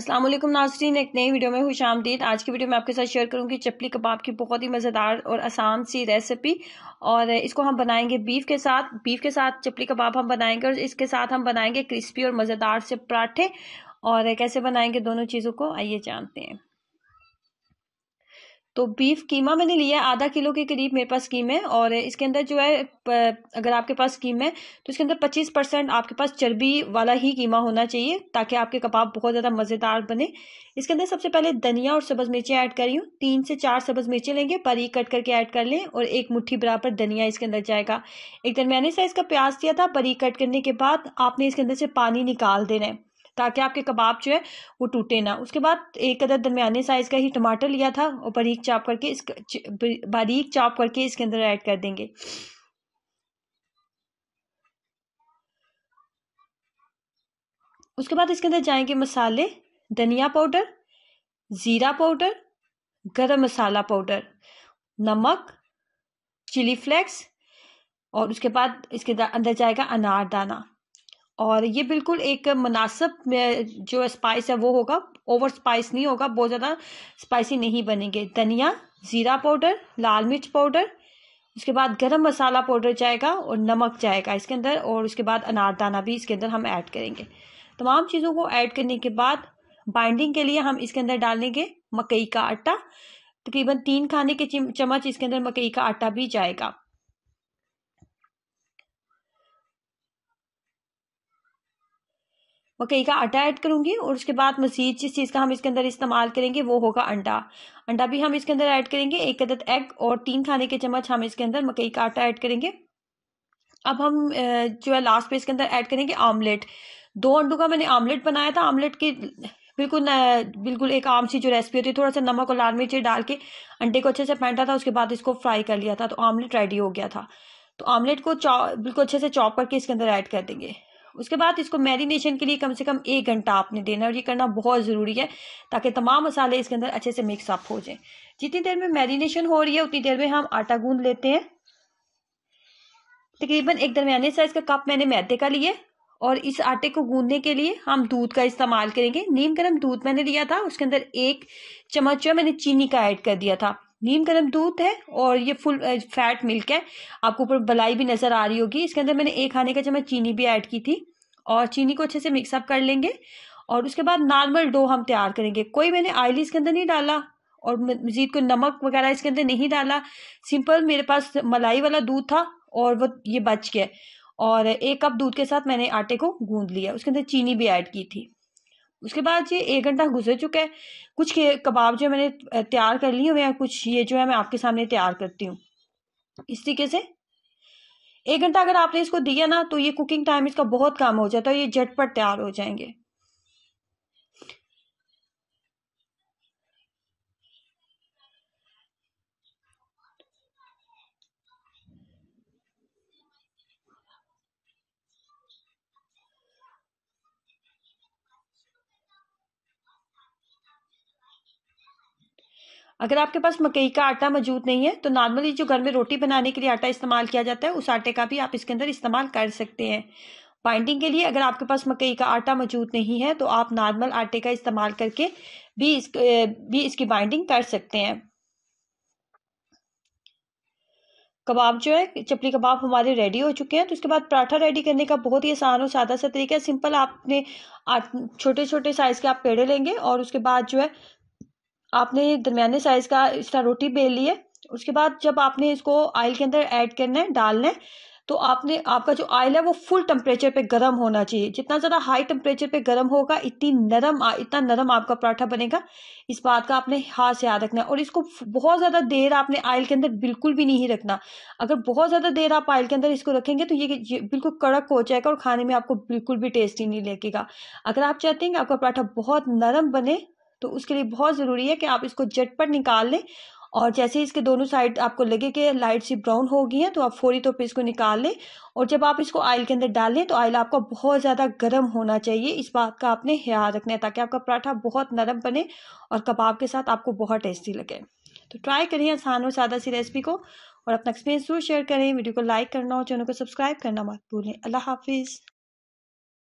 असलम नाजरीन एक नई वीडियो में खुश आमदीद आज की वीडियो में आपके साथ शेयर करूंगी चपली कबाब की बहुत ही मज़ेदार और आसान सी रेसिपी और इसको हम बनाएंगे बीफ के साथ बीफ के साथ चपली कबाब हम बनाएंगे और इसके साथ हम बनाएंगे क्रिस्पी और मज़ेदार से पराठे और कैसे बनाएंगे दोनों चीज़ों को आइए जानते हैं तो बीफ कीमा मैंने लिया है आधा किलो के करीब मेरे पास कीम है और इसके अंदर जो है अगर आपके पास कीम है तो इसके अंदर पच्चीस परसेंट आपके पास चर्बी वाला ही कीमा होना चाहिए ताकि आपके कबाब बहुत ज़्यादा मज़ेदार बने इसके अंदर सबसे पहले धनिया और सब्ज़ मिर्चें ऐड करी हूँ तीन से चार सब्ज़ मिर्चें लेंगे परी कट करके ऐड कर लें और एक मुठ्ठी बराबर धनिया इसके अंदर जाएगा एक दरमिया साइज़ का प्याज दिया था परी कट करने के बाद आपने इसके अंदर से पानी निकाल देना है ताकि आपके कबाब जो है वो टूटे ना उसके बाद एक अदर दरमियाने साइज़ का ही टमाटर लिया था और बारीक चाप करके इस बारीक चाप करके इसके अंदर ऐड कर देंगे उसके बाद इसके अंदर जाएंगे मसाले धनिया पाउडर ज़ीरा पाउडर गरम मसाला पाउडर नमक चिली फ्लेक्स और उसके बाद इसके अंदर जाएगा अनारदाना और ये बिल्कुल एक मुनासब जो स्पाइस है वो होगा ओवर स्पाइस नहीं होगा बहुत ज़्यादा स्पाइसी नहीं बनेंगे धनिया ज़ीरा पाउडर लाल मिर्च पाउडर उसके बाद गरम मसाला पाउडर जाएगा और नमक जाएगा इसके अंदर और उसके बाद अनारदाना भी इसके अंदर हम ऐड करेंगे तमाम चीज़ों को ऐड करने के बाद बाइंडिंग के लिए हम इसके अंदर डालेंगे मकई का आटा तकरीबन तीन खाने के चम्मच इसके अंदर मकई का आटा भी जाएगा मकई का आटा ऐड करूँगी और उसके बाद मजीद जिस चीज़ का हम इसके अंदर इस्तेमाल करेंगे वो होगा अंडा अंडा भी हम इसके अंदर ऐड करेंगे एक अदद एग और तीन खाने के चम्मच हम इसके अंदर मकई का आटा ऐड करेंगे अब हम जो है लास्ट पे इसके अंदर ऐड करेंगे आमलेट दो अंडों का मैंने आमलेट बनाया था आमलेट की बिल्कुल बिल्कुल एक आम सी जो रेसिपी होती है थोड़ा सा नमक और लाल मिर्ची डाल के अंडे को अच्छे से फेंटा था उसके बाद इसको फ्राई कर लिया था तो आमलेट रेडी हो गया था तो आमलेट को बिल्कुल अच्छे से चॉप करके इसके अंदर ऐड कर देंगे उसके बाद इसको मैरिनेशन के लिए कम से कम एक घंटा आपने देना और ये करना बहुत ज़रूरी है ताकि तमाम मसाले इसके अंदर अच्छे से मिक्सअप हो जाए जितनी देर में मैरिनेशन हो रही है उतनी देर में हम आटा गूंद लेते हैं तकरीबन एक दरमियाने साइज़ का कप मैंने मैदे का लिए और इस आटे को गूंदने के लिए हम दूध का इस्तेमाल करेंगे नीम गर्म दूध मैंने लिया था उसके अंदर एक चम्मच जो मैंने चीनी का ऐड कर दिया था नीम गर्म दूध है और ये फुल फैट मिल्क है आपको ऊपर बलाई भी नज़र आ रही होगी इसके अंदर मैंने एक खाने का चम्मच चीनी भी ऐड की थी और चीनी को अच्छे से मिक्सअप कर लेंगे और उसके बाद नॉर्मल डो हम तैयार करेंगे कोई मैंने आयली इसके अंदर नहीं डाला और मजीद को नमक वगैरह इसके अंदर नहीं डाला सिंपल मेरे पास मलाई वाला दूध था और वो ये बच गया और एक कप दूध के साथ मैंने आटे को गूंद लिया उसके अंदर चीनी भी ऐड की थी उसके बाद ये एक घंटा गुजर चुका है कुछ कबाब जो मैंने तैयार कर लिए हुए हैं कुछ ये जो है मैं आपके सामने तैयार करती हूँ इस तरीके से एक घंटा अगर आपने इसको दिया ना तो ये कुकिंग टाइम इसका बहुत कम हो जाता है ये झटपट तैयार हो जाएंगे अगर आपके पास मकई का आटा मौजूद नहीं है तो नॉर्मली जो घर में रोटी बनाने के लिए आटा इस्तेमाल किया जाता है उस आटे का भी आप इसके अंदर इस्तेमाल कर सकते हैं बाइंडिंग के लिए अगर आपके पास मकई का आटा मौजूद नहीं है तो आप नॉर्मल आटे का इस्तेमाल करके भी इस भी इसकी बाइंडिंग कर सकते हैं कबाब जो है चपली कबाब हमारे रेडी हो चुके हैं तो उसके बाद पराठा रेडी करने का बहुत ही आसान और सादा सा तरीका है सिंपल आपने छोटे छोटे साइज़ के आप पेड़े लेंगे और उसके बाद जो है आपने दरमियाने साइज़ का इस तरह रोटी बेल ली है उसके बाद जब आपने इसको ऑयल के अंदर ऐड करना है डालना है तो आपने आपका जो ऑयल है वो फुल टेम्परेचर पे गर्म होना चाहिए जितना ज़्यादा हाई टेम्परेचर पे गर्म होगा इतनी नरम इतना नरम आपका पराठा बनेगा इस बात का आपने हाथ से याद रखना है और इसको बहुत ज़्यादा देर आपने आयल के अंदर बिल्कुल भी नहीं रखना अगर बहुत ज़्यादा देर आप आयल के अंदर इसको रखेंगे तो ये, ये बिल्कुल कड़क हो जाएगा और खाने में आपको बिल्कुल भी टेस्टी नहीं लगेगा अगर आप चाहते हैं कि आपका पराठा बहुत नरम बने तो उसके लिए बहुत ज़रूरी है कि आप इसको झटपट निकाल लें और जैसे ही इसके दोनों साइड आपको लगे कि लाइट सी ब्राउन हो गई है तो आप फौरी तौर तो पर इसको निकाल लें और जब आप इसको आयल के अंदर डालें तो आयल आपका बहुत ज़्यादा गर्म होना चाहिए इस बात का आपने ख्याल रखना है ताकि आपका पराठा बहुत नरम बने और कबाब के साथ आपको बहुत टेस्टी लगे तो ट्राई करिए आसान और सादा सी रेसिपी को और अपना एक्सपीरियंस जरूर शेयर करें वीडियो को लाइक करना और चैनल को सब्सक्राइब करना मत भूलें अल्लाह हाफिज़